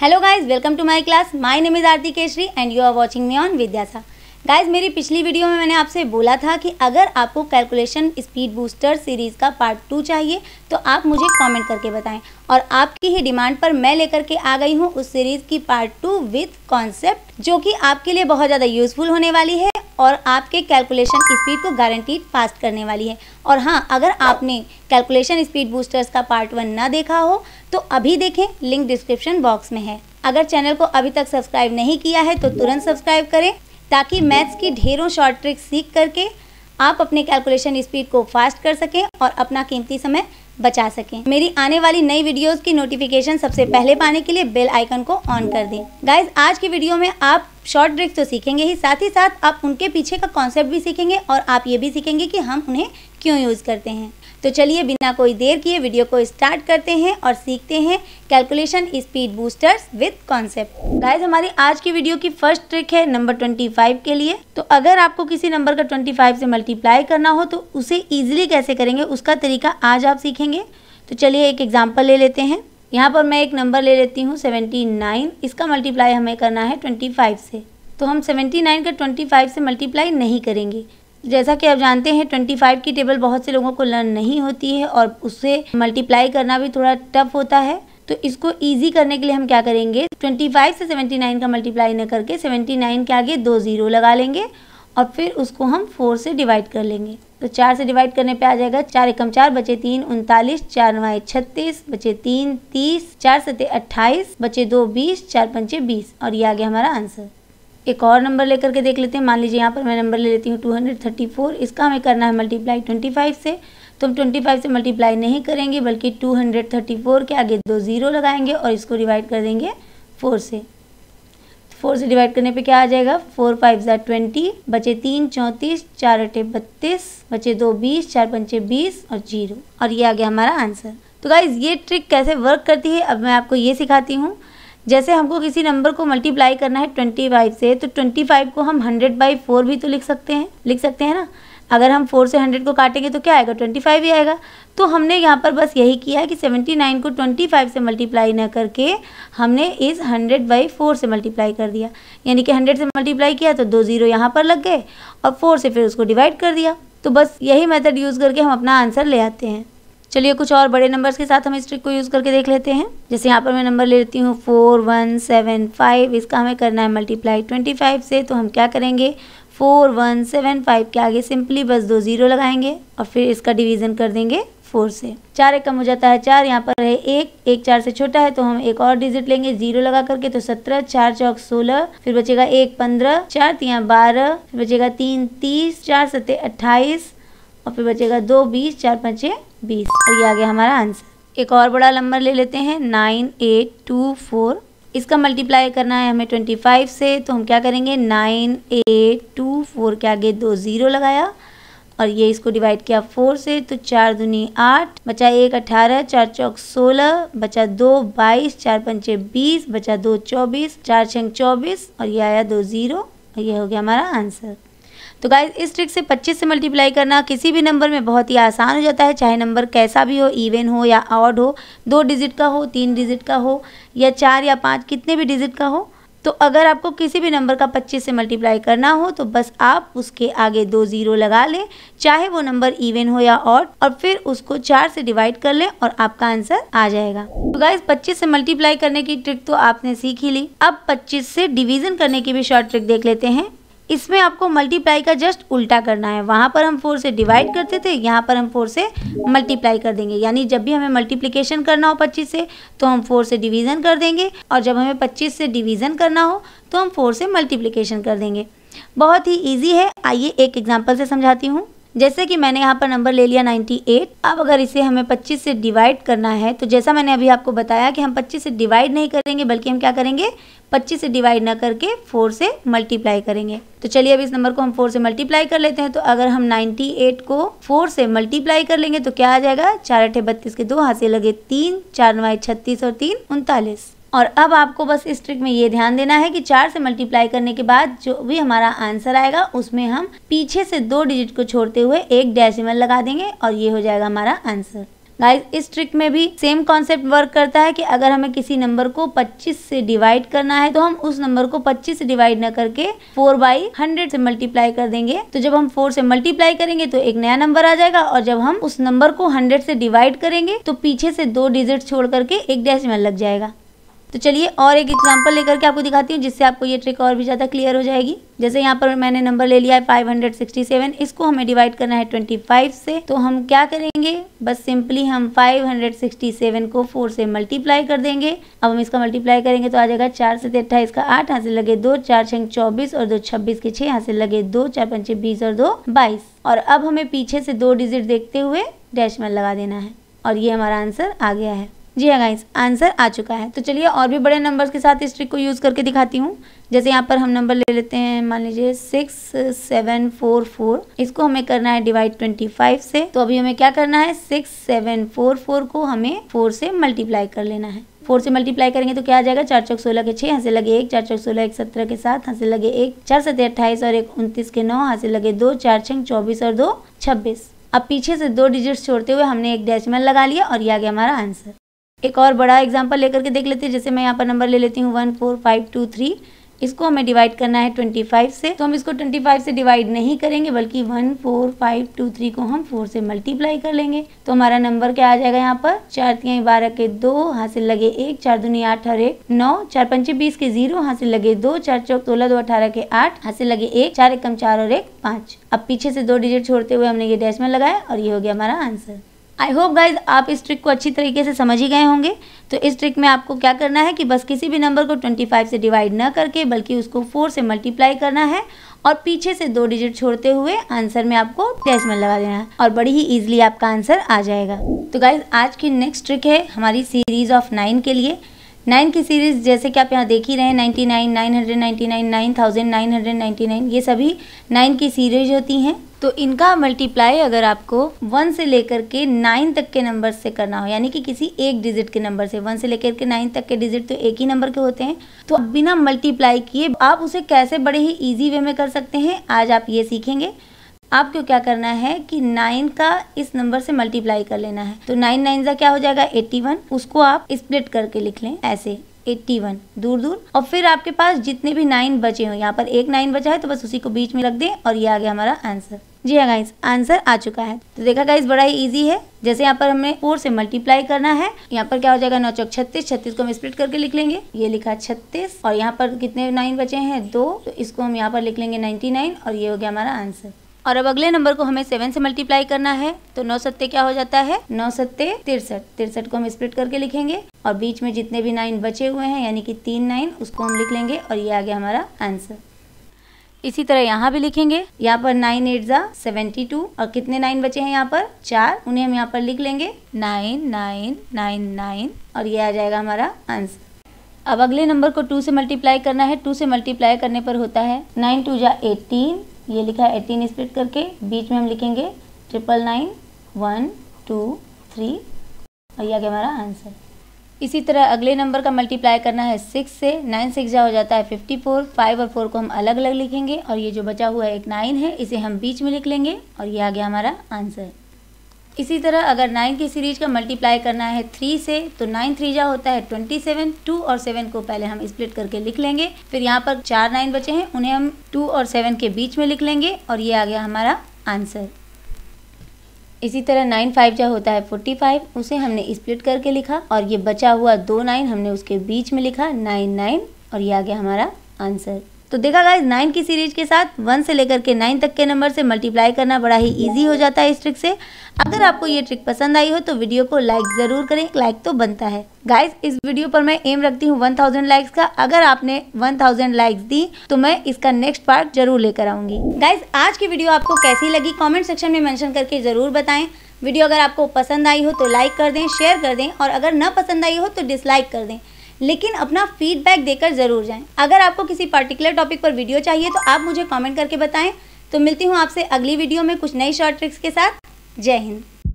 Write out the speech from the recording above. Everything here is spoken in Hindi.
hello guys welcome to my class my name is Aarti Keshari and you are watching me on विद्यासा गाइस मेरी पिछली वीडियो में मैंने आपसे बोला था कि अगर आपको कैलकुलेशन स्पीड बूस्टर सीरीज़ का पार्ट टू चाहिए तो आप मुझे कमेंट करके बताएं और आपकी ही डिमांड पर मैं लेकर के आ गई हूँ उस सीरीज़ की पार्ट टू विथ कॉन्सेप्ट जो कि आपके लिए बहुत ज़्यादा यूजफुल होने वाली है और आपके कैलकुलेशन स्पीड को गारंटीड फास्ट करने वाली है और हाँ अगर आपने कैलकुलेशन स्पीड बूस्टर्स का पार्ट वन ना देखा हो तो अभी देखें लिंक डिस्क्रिप्शन बॉक्स में है अगर चैनल को अभी तक सब्सक्राइब नहीं किया है तो तुरंत सब्सक्राइब करें ताकि मैथ्स की ढेरों शॉर्ट ट्रिक सीख करके आप अपने कैलकुलेशन स्पीड को फास्ट कर सकें और अपना कीमती समय बचा सकें मेरी आने वाली नई वीडियोस की नोटिफिकेशन सबसे पहले पाने के लिए बेल आइकन को ऑन कर दें गाइज आज की वीडियो में आप शॉर्ट ड्रिक्स तो सीखेंगे ही साथ ही साथ आप उनके पीछे का कॉन्सेप्ट भी सीखेंगे और आप ये भी सीखेंगे कि हम उन्हें क्यों यूज़ करते हैं तो चलिए बिना कोई देर किए वीडियो को स्टार्ट करते हैं और सीखते हैं calculation speed boosters with concept guys हमारी आज की वीडियो की फर्स्ट ट्रिक है नंबर 25 के लिए तो अगर आपको किसी नंबर का 25 से मल्टीप्लाई करना हो तो उसे ईजिली कैसे करेंगे उसका तरीका आज आप सीखेंगे तो चलिए एक एग्जाम्पल ले लेते हैं यहाँ पर मैं एक नंबर ले लेती हूँ सेवेंटी नाइन इसका मल्टीप्लाई हमें करना है ट्वेंटी फाइव से तो हम सेवेंटी नाइन का ट्वेंटी फाइव से मल्टीप्लाई नहीं करेंगे जैसा कि आप जानते हैं ट्वेंटी फाइव की टेबल बहुत से लोगों को लर्न नहीं होती है और उससे मल्टीप्लाई करना भी थोड़ा टफ होता है तो इसको ईजी करने के लिए हम क्या करेंगे ट्वेंटी फाइव से सेवेंटी नाइन का मल्टीप्लाई न करके सेवेंटी नाइन के आगे दो ज़ीरो लगा लेंगे और फिर उसको हम फोर से डिवाइड कर लेंगे तो चार से डिवाइड करने पे आ जाएगा चार एकम चार बचे तीन उनतालीस चार नवाए छत्तीस बचे तीन तीस चार सते अट्ठाईस बचे दो बीस चार पंचे बीस और ये आ गया हमारा आंसर एक और नंबर लेकर के देख लेते हैं मान लीजिए यहाँ पर मैं नंबर ले लेती हूँ टू हंड्रेड थर्टी फोर इसका हमें करना है मल्टीप्लाई ट्वेंटी फाइव से तो हम ट्वेंटी फाइव से मल्टीप्लाई नहीं करेंगे बल्कि टू हंड्रेड थर्टी फोर के आगे दो ज़ीरो लगाएंगे और इसको डिवाइड कर देंगे फोर से फोर से डिवाइड करने पे क्या आ जाएगा फोर फाइव जार ट्वेंटी बचे तीन चौंतीस चार अठे बत्तीस बचे दो बीस चार पंचे बीस और जीरो और ये आ गया हमारा आंसर तो गाइज ये ट्रिक कैसे वर्क करती है अब मैं आपको ये सिखाती हूँ जैसे हमको किसी नंबर को मल्टीप्लाई करना है ट्वेंटी फाइव से तो ट्वेंटी फाइव को हम हंड्रेड बाई फोर भी तो लिख सकते हैं लिख सकते हैं ना अगर हम फोर से हंड्रेड को काटेंगे तो क्या आएगा ट्वेंटी फाइव ही आएगा तो हमने यहाँ पर बस यही किया है कि सेवेंटी नाइन को ट्वेंटी फाइव से मल्टीप्लाई ना करके हमने इस हंड्रेड बाई फोर से मल्टीप्लाई कर दिया यानी कि हंड्रेड से मल्टीप्लाई किया तो दो ज़ीरो यहाँ पर लग गए और फोर से फिर उसको डिवाइड कर दिया तो बस यही मेथड यूज़ करके हम अपना आंसर ले आते हैं चलिए कुछ और बड़े नंबर्स के साथ हम इस ट्रिक को यूज़ करके देख लेते हैं जैसे यहाँ पर मैं नंबर ले लेती हूँ फोर वन सेवन फाइव इसका हमें करना है मल्टीप्लाई ट्वेंटी फाइव से तो हम क्या करेंगे फोर वन सेवन फाइव के आगे सिंपली बस दो ज़ीरो लगाएंगे और फिर इसका डिवीज़न कर देंगे फोर से चार एक कम हो जाता है चार यहाँ पर है एक एक चार से छोटा है तो हम एक और डिजिट लेंगे जीरो लगा करके तो सत्रह चार चौक सोलह फिर बचेगा एक पंद्रह चार तिया तो बारह फिर बचेगा तीन तीस चार सत्ते अट्ठाईस और फिर बचेगा दो बीस चार पंचे बीस और ये आ गया हमारा आंसर एक और बड़ा नंबर ले लेते हैं नाइन एट टू फोर इसका मल्टीप्लाई करना है हमें ट्वेंटी फाइव से तो हम क्या करेंगे नाइन एट टू फोर के आगे दो ज़ीरो लगाया और ये इसको डिवाइड किया फोर से तो चार दूनी आठ बचा एक अठारह चार चौक सोलह बचा दो बाईस चार पंचे बीस बचा दो चौबीस चार छः चौबीस और ये आया दो ज़ीरो और ये हो गया हमारा आंसर तो गाइज इस ट्रिक से पच्चीस से मल्टीप्लाई करना किसी भी नंबर में बहुत ही आसान हो जाता है चाहे नंबर कैसा भी हो इवन हो या ऑड हो दो डिजिट का हो तीन डिजिट का हो या चार या पाँच कितने भी डिजिट का हो तो अगर आपको किसी भी नंबर का 25 से मल्टीप्लाई करना हो तो बस आप उसके आगे दो ज़ीरो लगा लें चाहे वो नंबर इवन हो या ऑड और फिर उसको चार से डिवाइड कर लें और आपका आंसर आ जाएगा तो गाइज 25 से मल्टीप्लाई करने की ट्रिक तो आपने सीख ही ली अब 25 से डिवीजन करने की भी शॉर्ट ट्रिक देख लेते हैं इसमें आपको मल्टीप्लाई का जस्ट उल्टा करना है वहाँ पर हम फोर से डिवाइड करते थे यहाँ पर हम फोर से मल्टीप्लाई कर देंगे यानी जब भी हमें मल्टीप्लिकेशन करना हो पच्चीस से तो हम फोर से डिवीज़न कर देंगे और जब हमें पच्चीस से डिवीज़न करना हो तो हम फोर से मल्टीप्लीकेशन कर देंगे बहुत ही ईजी है आइए एक एग्जाम्पल से समझाती हूँ जैसे कि मैंने यहाँ पर नंबर ले लिया 98 अब अगर इसे हमें 25 से डिवाइड करना है तो जैसा मैंने अभी आपको बताया कि हम 25 से डिवाइड नहीं करेंगे बल्कि हम क्या करेंगे 25 से डिवाइड ना करके 4 से मल्टीप्लाई करेंगे तो चलिए अब इस नंबर को हम 4 से मल्टीप्लाई कर लेते हैं तो अगर हम 98 को 4 से मल्टीप्लाई कर लेंगे तो क्या आ जाएगा चार अठे बत्तीस के दो हाथ लगे तीन चार नवाई छत्तीस और तीन उनतालीस और अब आपको बस इस ट्रिक में ये ध्यान देना है कि चार से मल्टीप्लाई करने के बाद जो भी हमारा आंसर आएगा उसमें हम पीछे से दो डिजिट को छोड़ते हुए एक डेसिमल लगा देंगे और ये हो जाएगा हमारा आंसर गाइस इस ट्रिक में भी सेम कॉन्सेप्ट वर्क करता है कि अगर हमें किसी नंबर को 25 से डिवाइड करना है तो हम उस नंबर को 25 से डिवाइड न करके 4 बाई हंड्रेड से मल्टीप्लाई कर देंगे तो जब हम 4 से मल्टीप्लाई करेंगे तो एक नया नंबर आ जाएगा और जब हम उस नंबर को 100 से डिवाइड करेंगे तो पीछे से दो डिजिट छोड़ करके एक डेसिमल लग जाएगा तो चलिए और एक एग्जांपल लेकर के आपको दिखाती हूँ जिससे आपको ये ट्रिक और भी ज़्यादा क्लियर हो जाएगी जैसे यहाँ पर मैंने नंबर ले लिया है 567 इसको हमें डिवाइड करना है 25 से तो हम क्या करेंगे बस सिंपली हम 567 को 4 से मल्टीप्लाई कर देंगे अब हम इसका मल्टीप्लाई करेंगे तो आ जाएगा चार से अट्ठाईस का आठ हाँ से लगे दो चार छंग चौबीस और दो छब्बीस के छः यहाँ से लगे दो चार पंचे बीस और दो बाईस और अब हमें पीछे से दो डिजिट देखते हुए डैश में लगा देना है और ये हमारा आंसर आ गया है जी हाँ गाइस आंसर आ चुका है तो चलिए और भी बड़े नंबर्स के साथ इस ट्रिक को यूज़ करके दिखाती हूँ जैसे यहाँ पर हम नंबर ले लेते हैं मान लीजिए सिक्स सेवन फोर फोर इसको हमें करना है डिवाइड ट्वेंटी फाइव से तो अभी हमें क्या करना है सिक्स सेवन फोर फोर को हमें फोर से मल्टीप्लाई कर लेना है फोर से मल्टीप्लाई करेंगे तो क्या आ जाएगा चार चौक सोलह के छः से लगे एक चार चौक सोलह एक सत्रह के साथ हाँ से लगे एक चार सत्य अट्ठाईस और एक उनतीस के नौ हाँ से लगे दो चार छंग चौबीस और दो छब्बीस अब पीछे से दो डिजिट्स छोड़ते हुए हमने एक डेसिमल लगा लिया और ये आ गया हमारा आंसर एक और बड़ा एग्जाम्पल लेकर के देख लेते हैं जैसे मैं यहाँ पर नंबर ले लेती हूँ one four five two three इसको हमें डिवाइड करना है ट्वेंटी फाइव से तो हम इसको ट्वेंटी फाइव से डिवाइड नहीं करेंगे बल्कि one four five two three को हम फोर से मल्टीप्लाई कर लेंगे तो हमारा नंबर क्या आ जाएगा यहाँ पर चार तीन बारह के दो हासिल लगे एक चार दुनिया आठ हर एक नौ चार पंचे बीस के जीरो हासिल लगे दो चार चौक सोलह दो अठारह के आठ हासिल लगे एक चार एकम चार और एक पाँच अब पीछे से दो डिजिट छोड़ते हुए हमने ये डैश में लगाया और ये हो गया हमारा आंसर आई होप गाइज आप इस ट्रिक को अच्छी तरीके से समझ ही गए होंगे तो इस ट्रिक में आपको क्या करना है कि बस किसी भी नंबर को 25 से डिवाइड ना करके बल्कि उसको 4 से मल्टीप्लाई करना है और पीछे से दो डिजिट छोड़ते हुए आंसर में आपको डेसिमल लगा देना है और बड़ी ही ईजिली आपका आंसर आ जाएगा तो गाइज आज की नेक्स्ट ट्रिक है हमारी सीरीज ऑफ नाइन के लिए नाइन की सीरीज़ जैसे कि आप यहाँ देख ही रहे हैं ninety nine nine hundred ninety nine nine thousand nine hundred ninety nine ये सभी नाइन की सीरीज होती हैं तो इनका मल्टीप्लाई अगर आपको वन से लेकर के नाइन तक के नंबर से करना हो यानी कि किसी एक डिजिट के नंबर से वन से लेकर के नाइन तक के डिजिट तो एक ही नंबर के होते हैं तो बिना मल्टीप्लाई किए आप उसे कैसे बड़े ही ईजी वे में कर सकते हैं आज आप ये सीखेंगे आपको क्या करना है कि नाइन का इस नंबर से मल्टीप्लाई कर लेना है तो नाइन नाइन का क्या हो जाएगा एट्टी वन उसको आप स्प्लिट करके लिख लें ऐसे एट्टी वन दूर दूर और फिर आपके पास जितने भी नाइन बचे हों यहाँ पर एक नाइन बचा है तो बस उसी को बीच में रख दें और ये आ गया हमारा आंसर जी हाँ गाइस आंसर आ चुका है तो देखा गाइस बड़ा ही इजी है जैसे यहाँ पर हमें फोर से मल्टीप्लाई करना है यहाँ पर क्या हो जाएगा नौ चौक छत्तीस छत्तीस को हम स्प्लिट करके लिख लेंगे ये लिखा छत्तीस और यहाँ पर कितने नाइन बचे हैं दो तो इसको हम यहाँ पर लिख लेंगे नाइन्टी नाइन और ये हो गया हमारा आंसर और अब अगले नंबर को हमें सेवन से मल्टीप्लाई करना है तो नौ सत्ते क्या हो जाता है नौ सत्ते तिरसठ तिरसठ को हम स्प्लिट करके लिखेंगे और बीच में जितने भी नाइन बचे हुए हैं यानी कि तीन नाइन उसको हम लिख लेंगे और ये आ गया हमारा आंसर इसी तरह यहाँ भी लिखेंगे यहाँ पर नाइन एट जा सेवेंटी टू और कितने नाइन बचे हैं यहाँ पर चार उन्हें हम यहाँ पर लिख लेंगे नाइन नाइन नाइन नाइन और ये आ जाएगा हमारा आंसर अब अगले नंबर को टू से मल्टीप्लाई करना है टू से मल्टीप्लाई करने पर होता है नाइन टू जा एटीन ये लिखा है एटीन स्प्लिट करके बीच में हम लिखेंगे triple nine one two three और ये आ गया हमारा आंसर इसी तरह अगले नंबर का मल्टीप्लाई करना है सिक्स से नाइन सिक्स जा हो जाता है फिफ्टी फोर फाइव और फोर को हम अलग अलग लिखेंगे और ये जो बचा हुआ है एक नाइन है इसे हम बीच में लिख लेंगे और ये आ गया हमारा आंसर इसी तरह अगर नाइन की सीरीज का मल्टीप्लाई करना है थ्री से तो नाइन थ्री जा होता है ट्वेंटी सेवन टू और सेवन को पहले हम स्प्लिट करके लिख लेंगे फिर यहाँ पर चार नाइन बचे हैं उन्हें हम टू और सेवन के बीच में लिख लेंगे और ये आ गया हमारा आंसर इसी तरह नाइन फाइव जा होता है फोर्टी फाइव उसे हमने स्प्लिट करके लिखा और ये बचा हुआ दो नाइन हमने उसके बीच में लिखा नाइन नाइन और ये आ गया हमारा आंसर तो देखा गाइज नाइन की सीरीज के साथ वन से लेकर के नाइन तक के नंबर से मल्टीप्लाई करना बड़ा ही ईजी हो जाता है इस ट्रिक से अगर आपको ये ट्रिक पसंद आई हो तो वीडियो को लाइक ज़रूर करें लाइक तो बनता है गाइज इस वीडियो पर मैं एम रखती हूँ 1000 लाइक्स का अगर आपने 1000 लाइक्स दी तो मैं इसका नेक्स्ट पार्ट जरूर लेकर आऊंगी गाइज आज की वीडियो आपको कैसी लगी कमेंट सेक्शन में मेंशन करके ज़रूर बताएं वीडियो अगर आपको पसंद आई हो तो लाइक कर दें शेयर कर दें और अगर न पसंद आई हो तो डिसलाइक कर दें लेकिन अपना फीडबैक देकर ज़रूर जाएं अगर आपको किसी पर्टिकुलर टॉपिक पर वीडियो चाहिए तो आप मुझे कमेंट करके बताएं तो मिलती हूँ आपसे अगली वीडियो में कुछ नई शॉर्ट ट्रिक्स के साथ जय हिंद